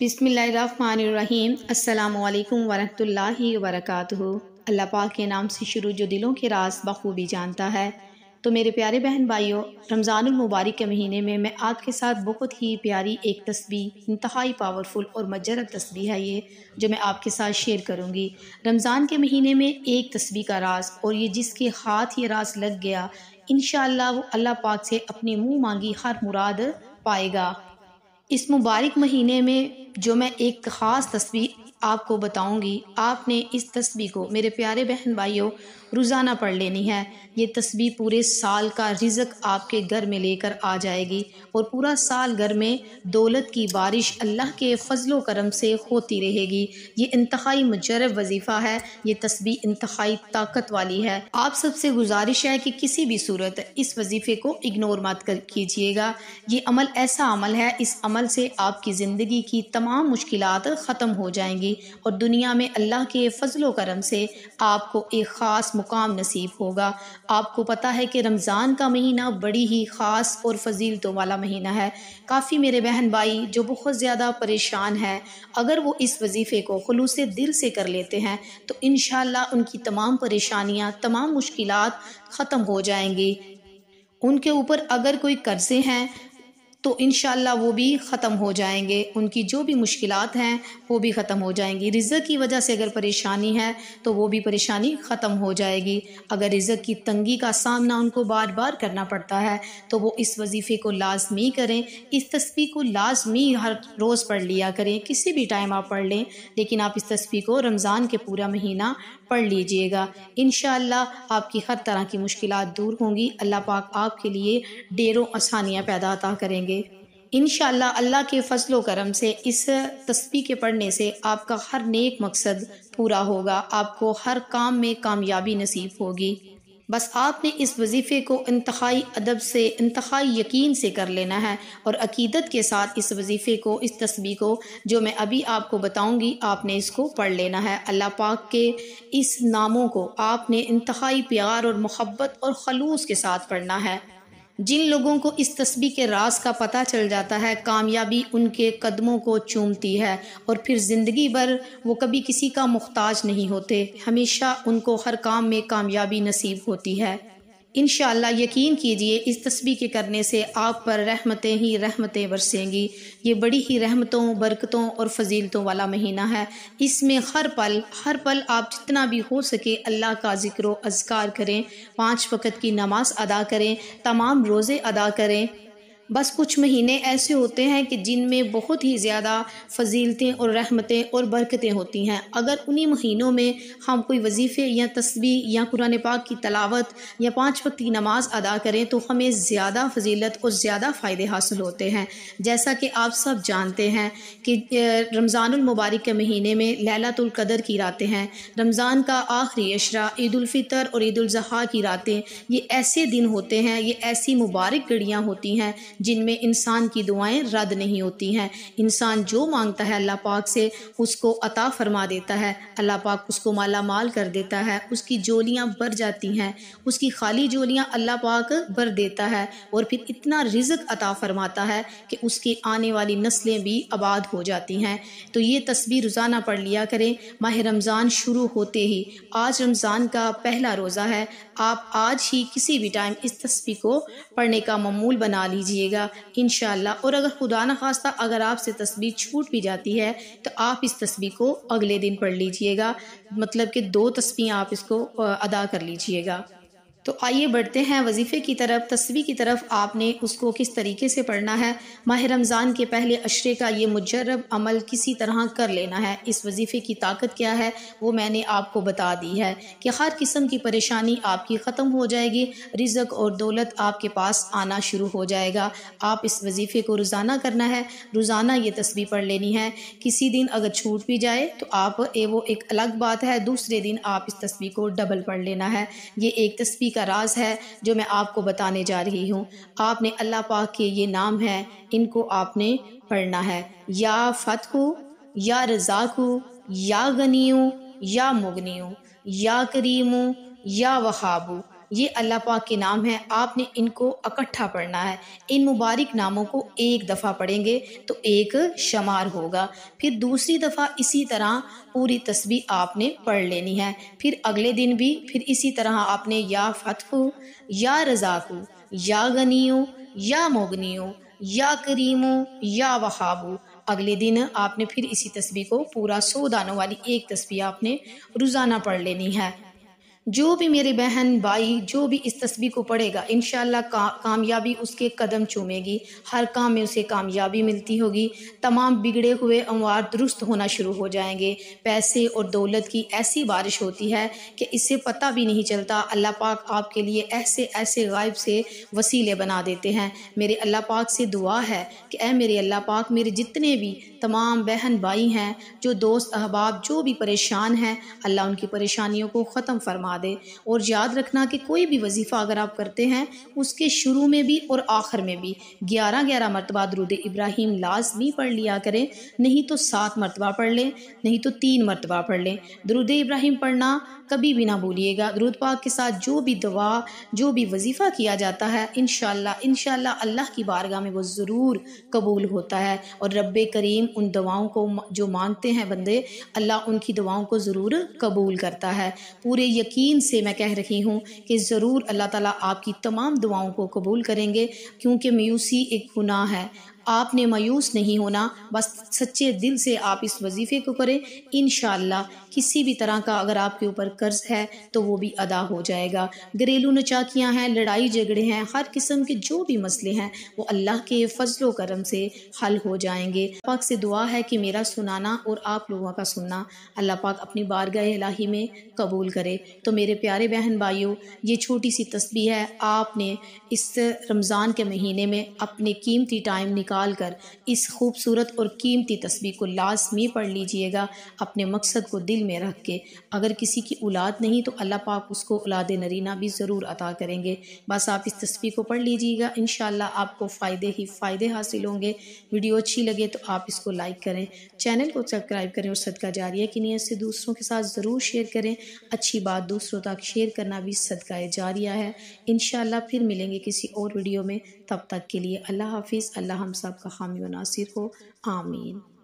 बिसमीम अल्लाम वरहमल वरक अल्लाह पाक के नाम से शुरू जो दिलों के राज बखूबी जानता है तो मेरे प्यारे बहन भाइयों रमज़ानमबारक मुबारक के महीने में मैं आपके साथ बहुत ही प्यारी एक तस्वीर इंतहाई पावरफुल और मजरब तस्वीर है ये जो मैं आपके साथ शेयर करूँगी रमज़ान के महीने में एक तस्वीर का राज और ये जिसके हाथ ये राज लग गया इन वो अल्लाह पाक से अपनी मुँह मांगी हर मुराद पाएगा इस मुबारक महीने में जो मैं एक ख़ास तस्वीर आपको बताऊंगी आपने इस तस्वीर को मेरे प्यारे बहन भाइयों रोज़ाना पढ़ लेनी है ये तस्वीर पूरे साल का रिजक आपके घर में लेकर आ जाएगी और पूरा साल घर में दौलत की बारिश अल्लाह के फजलो करम से होती रहेगी ये इंतहाई मुजरब वजीफ़ा है ये तस्वीर इंतहाई ताकत वाली है आप सबसे गुजारिश है कि किसी भी सूरत इस वजीफ़े को इग्नोर मत कर कीजिएगा ये अमल ऐसा अमल है इस अमल से आपकी ज़िंदगी की तमाम तमाम मुश्किल ख़त्म हो जाएंगी और दुनिया में अल्लाह के फ़जलो करम से आपको एक ख़ास मुकाम नसीब होगा आपको पता है कि रमज़ान का महीना बड़ी ही ख़ास और फजीलतों वाला महीना है काफ़ी मेरे बहन भाई जो बहुत ज़्यादा परेशान हैं अगर वो इस वजीफ़े को खलूस दिल से कर लेते हैं तो इन उनकी तमाम परेशानियाँ तमाम मुश्किल ख़त्म हो जाएंगी उनके ऊपर अगर कोई कर्ज़े हैं तो इन वो भी ख़त्म हो जाएंगे उनकी जो भी मुश्किल हैं वो भी ख़त्म हो जाएंगी रिज़क की वजह से अगर परेशानी है तो वो भी परेशानी ख़त्म हो जाएगी अगर रिज़क की तंगी का सामना उनको बार बार करना पड़ता है तो वो इस वजीफ़े को लाजमी करें इस तस्वीर को लाजमी हर रोज़ पढ़ लिया करें किसी भी टाइम आप पढ़ लें लेकिन आप इस तस्वीर को रमज़ान के पूरा महीना पढ़ लीजिएगा इन आपकी हर तरह की मुश्किल दूर होंगी अल्लाह पाक आपके लिए डेरों आसानियाँ पैदा अता करेंगे इन अल्लाह के फसलो करम से इस तस्वीर के पढ़ने से आपका हर नेक मकसद पूरा होगा आपको हर काम में कामयाबी नसीब होगी बस आपने इस वजीफ़े को इंतहाई अदब से इंतहाई यकीन से कर लेना है और अकीदत के साथ इस वजीफ़े को इस तस्वीर को जो मैं अभी आपको बताऊँगी आपने इसको पढ़ लेना है अल्लाह पाक के इस नामों को आपने इंतहाई प्यार और मोहब्बत और खलूस के साथ पढ़ना है जिन लोगों को इस तस्बी के राज का पता चल जाता है कामयाबी उनके कदमों को चूमती है और फिर ज़िंदगी भर वो कभी किसी का मुख्ताज नहीं होते हमेशा उनको हर काम में कामयाबी नसीब होती है इन यकीन कीजिए इस तस्वीर के करने से आप पर रहमतें ही रहमतें बरसेंगी ये बड़ी ही रहमतों बरकतों और फजीलतों वाला महीना है इसमें हर पल हर पल आप जितना भी हो सके अल्लाह का जिक्र अजकार करें पाँच वक़्त की नमाज अदा करें तमाम रोज़े अदा करें बस कुछ महीने ऐसे होते हैं कि जिनमें बहुत ही ज़्यादा फजीलतें और रहमतें और बरकतें होती हैं अगर उन्हीं महीनों में हम कोई वजीफ़े या तस्वीर या कुरान पाक की तलावत या पाँच वक्त की नमाज़ अदा करें तो हमें ज़्यादा फजीलत और ज़्यादा फ़ायदे हासिल होते हैं जैसा कि आप सब जानते हैं कि रमज़ानमबारक के महीने में लैलातुल्कदर की रातें हैं रमज़ान का आखिरी अशरा ईदालफ़ितर और ईदाजी की रातें ये ऐसे दिन होते हैं ये ऐसी मुबारक घड़ियाँ होती हैं जिनमें इंसान की दुआएं रद्द नहीं होती हैं इंसान जो मांगता है अल्लाह पाक से उसको अता फरमा देता है अल्लाह पाक उसको माला माल कर देता है उसकी जोलियाँ भर जाती हैं उसकी खाली जोलियाँ अल्लाह पाक भर देता है और फिर इतना रिजक अता फरमाता है कि उसकी आने वाली नस्लें भी आबाद हो जाती हैं तो ये तस्वीर रोज़ाना पढ़ लिया करें माह रमज़ान शुरू होते ही आज रमज़ान का पहला रोज़ा है आप आज ही किसी भी टाइम इस तस्वीर को पढ़ने का ममूल बना लीजिए कीजिएगा इन और अगर खुदा न खास्ता अगर आपसे तस्वीर छूट भी जाती है तो आप इस तस्वीर को अगले दिन पढ़ लीजिएगा मतलब कि दो तस्वीर आप इसको अदा कर लीजिएगा तो आइए बढ़ते हैं वजीफ़े की तरफ तस्वीर की तरफ आपने उसको किस तरीके से पढ़ना है माह रमज़ान के पहले अशरे का ये मुजरब अमल किसी तरह कर लेना है इस वजीफ़े की ताकत क्या है वो मैंने आपको बता दी है कि हर किस्म की परेशानी आपकी ख़त्म हो जाएगी रिजक और दौलत आपके पास आना शुरू हो जाएगा आप इस वजीफ़े को रोज़ाना करना है रोज़ाना ये तस्वीर पढ़ लेनी है किसी दिन अगर छूट भी जाए तो आप ए वो एक अलग बात है दूसरे दिन आप इस तस्वीर को डबल पढ़ लेना है ये एक तस्वीर का राज है जो मैं आपको बताने जा रही हूँ आपने अल्लाह पाक के ये नाम है इनको आपने पढ़ना है या फतहू या रजाकू या गनी या मुगनी या करीमू या वहाबू ये अल्लाह पाक के नाम है आपने इनको इकट्ठा पढ़ना है इन मुबारक नामों को एक दफ़ा पढ़ेंगे तो एक शमार होगा फिर दूसरी दफ़ा इसी तरह पूरी तस्वीर आपने पढ़ लेनी है फिर अगले दिन भी फिर इसी तरह आपने या फतहू या रज़ाकु या गनी या मोगनी या करीमो या वहाबू अगले दिन आपने फिर इसी तस्वीर को पूरा सौ दानों वाली एक तस्वीर आपने रोज़ाना पढ़ लेनी है जो भी मेरी बहन भाई जो भी इस तस्वीर को पढ़ेगा इन का, कामयाबी उसके कदम चूमेगी हर काम में उसे कामयाबी मिलती होगी तमाम बिगड़े हुए अमवार दुरुस्त होना शुरू हो जाएंगे पैसे और दौलत की ऐसी बारिश होती है कि इससे पता भी नहीं चलता अल्लाह पाक आपके लिए ऐसे ऐसे गायब से वसीले बना देते हैं मेरे अल्लाह पाक से दुआ है कि ए मेरे अल्लाह पाक मेरे जितने भी तमाम बहन भाई हैं जो दोस्त अहबाब जो भी परेशान हैं अल्लाह उनकी परेशानियों को ख़त्म फरमा फरमा दे और याद रखना कि कोई भी वजीफ़ा अगर आप करते हैं उसके शुरू में भी और आखिर में भी ग्यारह ग्यारह मरतबा दरुद इब्राहिम लाजमी पढ़ लिया करें नहीं तो सात मरतबा पढ़ लें नहीं तो तीन मरतबा पढ़ लें दरुद इब्राहिम पढ़ना कभी भी ना भूलिएगा दरुद पाक के साथ जो भी दवा जो भी वजीफ़ा किया जाता है इन इन अल्लाह की बारगाह में वो ज़रूर कबूल होता है और रब करीम उन दवाओं को जो मांगते हैं बंदे अल्लाह उनकी दवाओं को ज़रूर कबूल करता है पूरे यकीन यकीन से मैं कह रही हूँ कि ज़रूर अल्लाह ताला आपकी तमाम दुआओं को कबूल करेंगे क्योंकि मायूसी एक गुनाह है आपने मायूस नहीं होना बस सच्चे दिल से आप इस वजीफ़े को करें इन किसी भी तरह का अगर आपके ऊपर कर्ज है तो वो भी अदा हो जाएगा घरेलू नचाकियाँ हैं लड़ाई झगड़े हैं हर किस्म के जो भी मसले हैं वो अल्लाह के फजलो करम से हल हो जाएंगे पाक से दुआ है कि मेरा सुनाना और आप लोगों का सुनना अल्लाह पाक अपनी बारगाह इलाही में कबूल करे तो मेरे प्यारे बहन भाइयों ये छोटी सी तस्वीर है आपने इस रमज़ान के महीने में अपने कीमती टाइम निकाल निकाल कर इस खूबसूरत और कीमती तस्वीर को लाजमी पढ़ लीजिएगा अपने मकसद को दिल में रख के अगर किसी की औलाद नहीं तो अल्लाह पाक उसको औलाद नरीना भी ज़रूर अता करेंगे बस आप इस तस्वीर को पढ़ लीजिएगा इन आपको फ़ायदे ही फ़ायदे हासिल होंगे वीडियो अच्छी लगे तो आप इसको लाइक करें चैनल को सब्सक्राइब करें और सदका जारिया की नीयत से दूसरों के साथ ज़रूर शेयर करें अच्छी बात दूसरों तक शेयर करना भी सदका जारिया है इन फिर मिलेंगे किसी और वीडियो में तब तक के लिए अल्लाह हाफिज़ अल्लाह हम सब का हामी नासिर हो आमीन